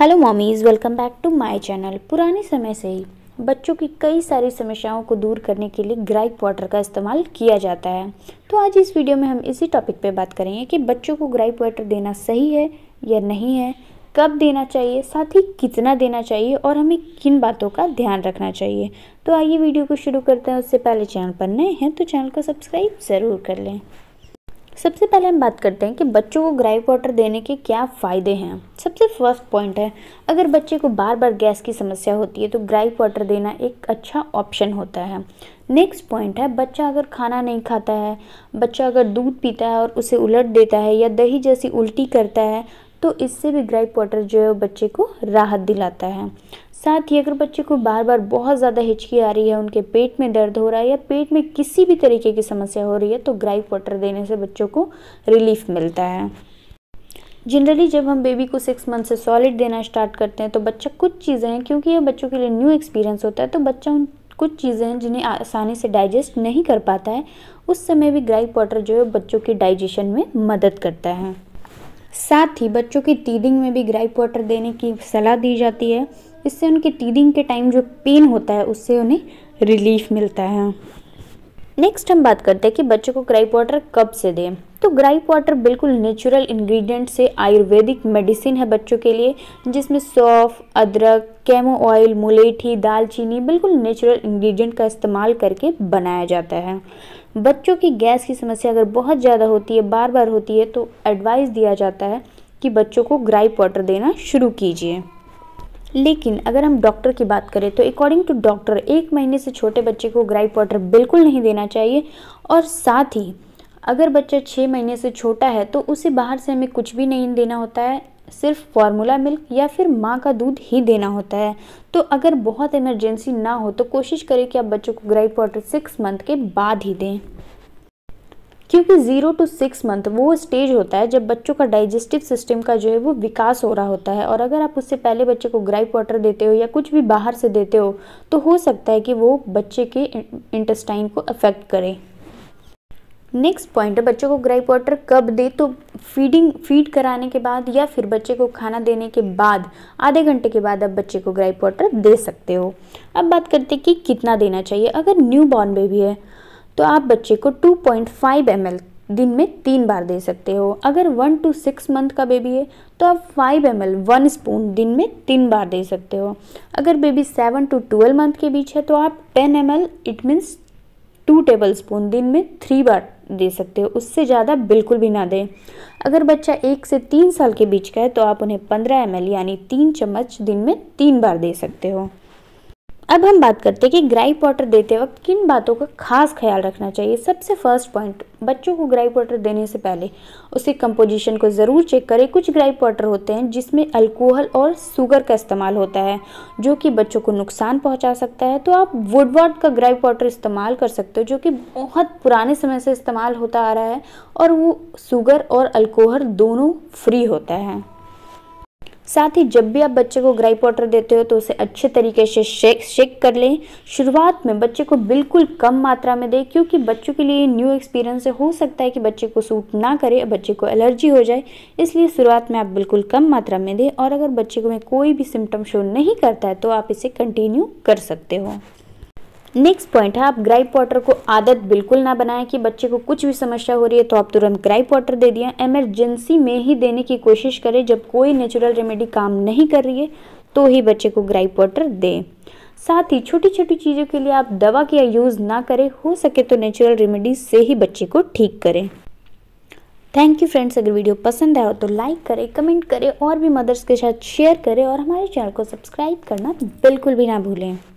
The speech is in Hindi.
hello mommies welcome back to my channel पुराने समय से ही बच्चों की कई सारी समस्याओं को दूर करने के लिए ग्राइप वाटर का इस्तेमाल किया जाता है तो आज इस वीडियो में हम इसी टॉपिक पे बात करेंगे कि बच्चों को ग्राइप वाटर देना सही है या नहीं है कब देना चाहिए साथ ही कितना देना चाहिए और हमें किन बातों का ध्यान रखना चाहिए तो आइए वीडियो को शुरू करते हैं उससे पहले चैनल पर नए हैं तो चैनल को सब्सक्राइब ज़रूर कर लें सबसे पहले हम बात करते हैं कि बच्चों को ग्राइव वाटर देने के क्या फ़ायदे हैं सबसे फर्स्ट पॉइंट है अगर बच्चे को बार बार गैस की समस्या होती है तो ग्राइव वाटर देना एक अच्छा ऑप्शन होता है नेक्स्ट पॉइंट है बच्चा अगर खाना नहीं खाता है बच्चा अगर दूध पीता है और उसे उलट देता है या दही जैसी उल्टी करता है तो इससे भी ग्राइप वाटर जो है बच्चे को राहत दिलाता है साथ ही अगर बच्चे को बार बार बहुत ज़्यादा हिचकी आ रही है उनके पेट में दर्द हो रहा है या पेट में किसी भी तरीके की समस्या हो रही है तो ग्राइप वाटर देने से बच्चों को रिलीफ मिलता है जनरली जब हम बेबी को सिक्स मंथ से सॉलिड देना स्टार्ट करते हैं तो बच्चा कुछ चीज़ें हैं क्योंकि ये बच्चों के लिए न्यू एक्सपीरियंस होता है तो बच्चा उन कुछ चीज़ें हैं जिन्हें आसानी से डाइजेस्ट नहीं कर पाता है उस समय भी ग्राइप वाटर जो है बच्चों के डाइजेशन में मदद करता है साथ ही बच्चों की तीदिंग में भी ग्राइप वाटर देने की सलाह दी जाती है इससे उनके टीदिंग के टाइम जो पेन होता है उससे उन्हें रिलीफ मिलता है नेक्स्ट हम बात करते हैं कि बच्चों को ग्राइप वाटर कब से दें तो ग्राइप वाटर बिल्कुल नेचुरल इंग्रेडिएंट से आयुर्वेदिक मेडिसिन है बच्चों के लिए जिसमें सौफ अदरक कैमो ऑयल मुलेठी दालचीनी बिल्कुल नेचुरल इंग्रेडिएंट का इस्तेमाल करके बनाया जाता है बच्चों की गैस की समस्या अगर बहुत ज़्यादा होती है बार बार होती है तो एडवाइस दिया जाता है कि बच्चों को ग्राइप वाटर देना शुरू कीजिए लेकिन अगर हम डॉक्टर की बात करें तो अकॉर्डिंग टू डॉक्टर एक महीने से छोटे बच्चे को ग्राइप वाटर बिल्कुल नहीं देना चाहिए और साथ ही अगर बच्चा छः महीने से छोटा है तो उसे बाहर से हमें कुछ भी नहीं देना होता है सिर्फ फार्मूला मिल्क या फिर माँ का दूध ही देना होता है तो अगर बहुत इमरजेंसी ना हो तो कोशिश करें कि आप बच्चों को ग्राइप वाटर सिक्स मंथ के बाद ही दें क्योंकि ज़ीरो टू सिक्स मंथ वो स्टेज होता है जब बच्चों का डाइजेस्टिव सिस्टम का जो है वो विकास हो रहा होता है और अगर आप उससे पहले बच्चे को ग्राइप वाटर देते हो या कुछ भी बाहर से देते हो तो हो सकता है कि वो बच्चे के इंटेस्टाइन को अफेक्ट करें नेक्स्ट पॉइंट बच्चों को ग्राइप वाटर कब दे तो फीडिंग फीड कराने के बाद या फिर बच्चे को खाना देने के बाद आधे घंटे के बाद आप बच्चे को ग्राइप वाटर दे सकते हो अब बात करते हैं कि कितना देना चाहिए अगर न्यू बॉर्न बेबी है तो आप बच्चे को 2.5 पॉइंट दिन में तीन बार दे सकते हो अगर वन टू सिक्स मंथ का बेबी है तो आप five M L one spoon दिन में तीन बार दे सकते हो अगर baby seven to twelve month के बीच है तो आप ten M L it means two tablespoon दिन में थ्री बार दे सकते हो उससे ज़्यादा बिल्कुल भी ना दें अगर बच्चा एक से तीन साल के बीच का है तो आप उन्हें पंद्रह एम यानी तीन चम्मच दिन में तीन बार दे सकते हो अब हम बात करते हैं कि ग्राइप वाटर देते वक्त किन बातों का खास ख्याल रखना चाहिए सबसे फर्स्ट पॉइंट बच्चों को ग्राइप वाटर देने से पहले उसके कंपोजिशन को ज़रूर चेक करें कुछ ग्राइप वाटर होते हैं जिसमें अल्कोहल और शुगर का इस्तेमाल होता है जो कि बच्चों को नुकसान पहुंचा सकता है तो आप वुडवाट का ग्राइप वाटर इस्तेमाल कर सकते हो जो कि बहुत पुराने समय से इस्तेमाल होता आ रहा है और वो शुगर और अल्कोहल दोनों फ्री होता है साथ ही जब भी आप बच्चे को ग्राई पाउडर देते हो तो उसे अच्छे तरीके से शेक शेक कर लें शुरुआत में बच्चे को बिल्कुल कम मात्रा में दें क्योंकि बच्चों के लिए न्यू एक्सपीरियंस हो सकता है कि बच्चे को सूट ना करे बच्चे को एलर्जी हो जाए इसलिए शुरुआत में आप बिल्कुल कम मात्रा में दें और अगर बच्चे को में कोई भी सिम्टम शो नहीं करता है तो आप इसे कंटिन्यू कर सकते हो नेक्स्ट पॉइंट है आप ग्राइप वाटर को आदत बिल्कुल ना बनाएं कि बच्चे को कुछ भी समस्या हो रही है तो आप तुरंत ग्राइप वाटर दे दिया एमरजेंसी में ही देने की कोशिश करें जब कोई नेचुरल रेमेडी काम नहीं कर रही है तो ही बच्चे को ग्राइप वाटर दें साथ ही छोटी छोटी चीज़ों के लिए आप दवा का यूज़ ना करें हो सके तो नेचुरल रेमेडी से ही बच्चे को ठीक करें थैंक यू फ्रेंड्स अगर वीडियो पसंद आया हो तो लाइक करें कमेंट करें और भी मदर्स के साथ शेयर करें और हमारे चैनल को सब्सक्राइब करना बिल्कुल भी ना भूलें